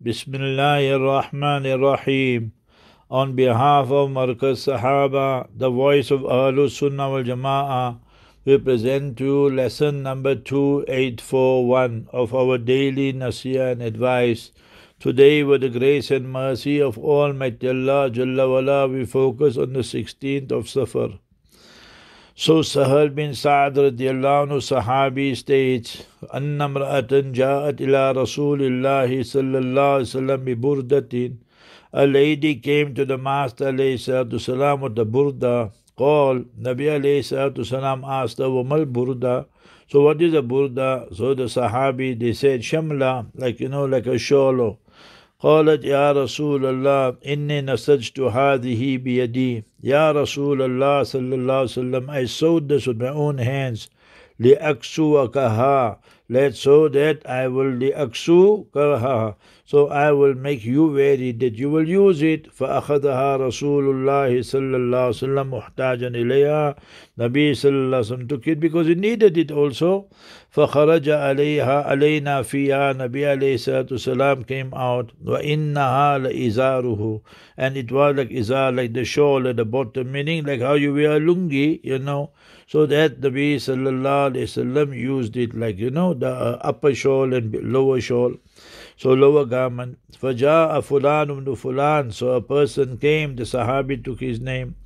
ar-Rahman ar Rahim. On behalf of Markaz Sahaba, the voice of Ahlu Sunnah wal Jama'ah, we present to you lesson number 2841 of our daily Nasiya and advice. Today, with the grace and mercy of Almighty Allah, Jalla wala, we focus on the 16th of Safar. So Sahal bin Sa'ad radiallahu anhu Sahabi states, أن امرأة جاءت إلى رسول الله صلى الله عليه وسلم ببردة A lady came to the Master alayhi salatu salam with the burda. Call Nabi alayhi salatu salam asked her, وَمَا burda? So what is a burda? So the Sahabi, they said, shamla, like, you know, like a shawl قالت يا رسول الله إني نسجت هذه بيدي يا رسول الله صلى الله عليه وسلم I sewed this with my own hands لأكسوكها let's sew that I will لأكسوكها So I will make you wary that you will use it. فأخذها رسول الله صلى الله عليه وسلم محتاجا إليها Nabi صلى الله عليه وسلم took it because he needed it also. فخرج عليها علينا فيها Nabi عليه الصلاة والسلام came out. وإنها لإزاره And it was like izar, like the shawl at the bottom, meaning like how you wear a lungi, you know. So that Nabi sallallahu alayhi وسلم used it like, you know, the uh, upper shawl and lower shawl. So lower Qiyaman. فَجَاءَ فُلَانٌ ibn فُلَان So a person came, the Sahabi took his name.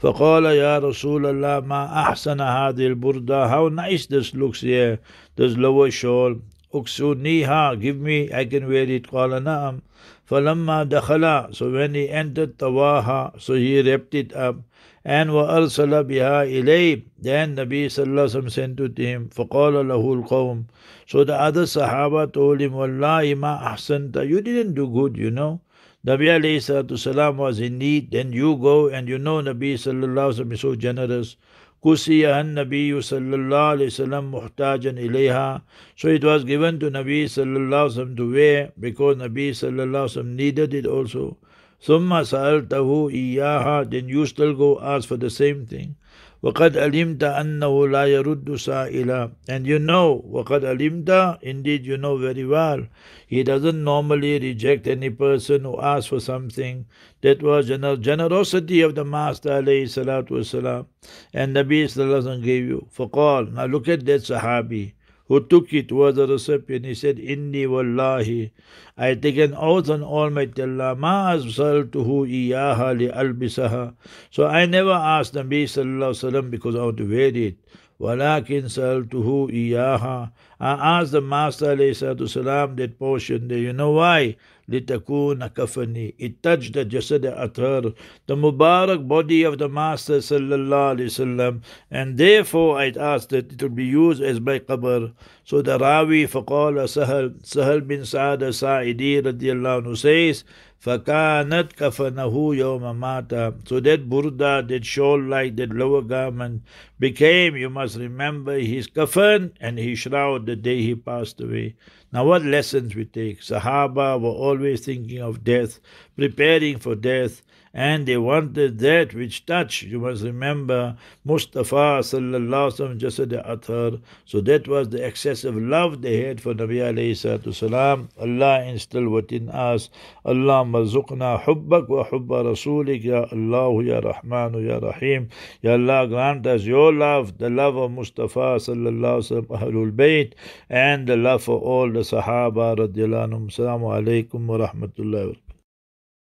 فَقَالَ يَا رَسُولَ اللَّهِ مَا أَحْسَنَ هَذِهِ How nice this looks here, this lower shawl. Uksuniha, give me, I can wear it. Qala na'am. Falamma dakhala, so when he entered Tawaha, so he wrapped it up. And wa arsala biha ilay. then Nabi sallallahu alaihi wasallam sent it to him. Faqala lahu al-qawm. So the other Sahaba told him, Wallahi ma ahsanta, you didn't do good, you know. Nabi alayhi salatu salam was in need, then you go and you know Nabi sallallahu alaihi wasallam is so generous. Kusiya Nabi sallallahu alayhi muhtajan ilayha. So it was given to Nabi sallallahu alayhi to wear because Nabi sallallahu alayhi wasallam needed it also. Summa sa'altahu iyaha. Then you still go ask for the same thing. وَقَدْ أَلِمْتَ أَنَّهُ لَا يَرُدُّ سَائِلًا And you know, وَقَدْ أَلِمْتَ Indeed, you know very well. He doesn't normally reject any person who asks for something. That was generosity of the Master alayhi salatu wasalam. And the Nabi not gave you. فَقَال Now look at that sahabi who took it was the recipient. He said, Inni wallahi, I take an oath on Almighty Allah, ma azsaltuhu iyaha li albisaha. So I never asked Nabi sallallahu alaihi wasallam because I want to wear it. وَلَكِنْ سَأَلْتُهُ إِيَّاهَا I asked the Master والسلام, that portion there. You know why? لِتَكُونَ كَفَنِي It touched the jasad athar, the Mubarak body of the Master sallallahu alayhi wasallam, and therefore I asked that it will be used as my qabr. So the Rawi فقال سهل سهل بن سعد الساعدي رضي الله عنه says فَكَانَتْ كَفَنَهُ يَوْمَ مَاتَ So that burda, that shawl like, that lower garment became, you must remember, his kafan and his shroud the day he passed away. Now what lessons we take? Sahaba were always thinking of death, preparing for death, and they wanted that which touched. You must remember Mustafa sallallahu alaihi jasad So that was the excessive love they had for Nabi alayhi salatu salam. Allah instill what in us. Allah اللهم ارزقنا حبك وحب رسولك يا الله يا رحمن يا رحيم يا الله grant us your love the love of مصطفى صلى الله عليه وسلم أهل البيت and the love for all the Sahaba السلام عليكم ورحمة الله وبركاته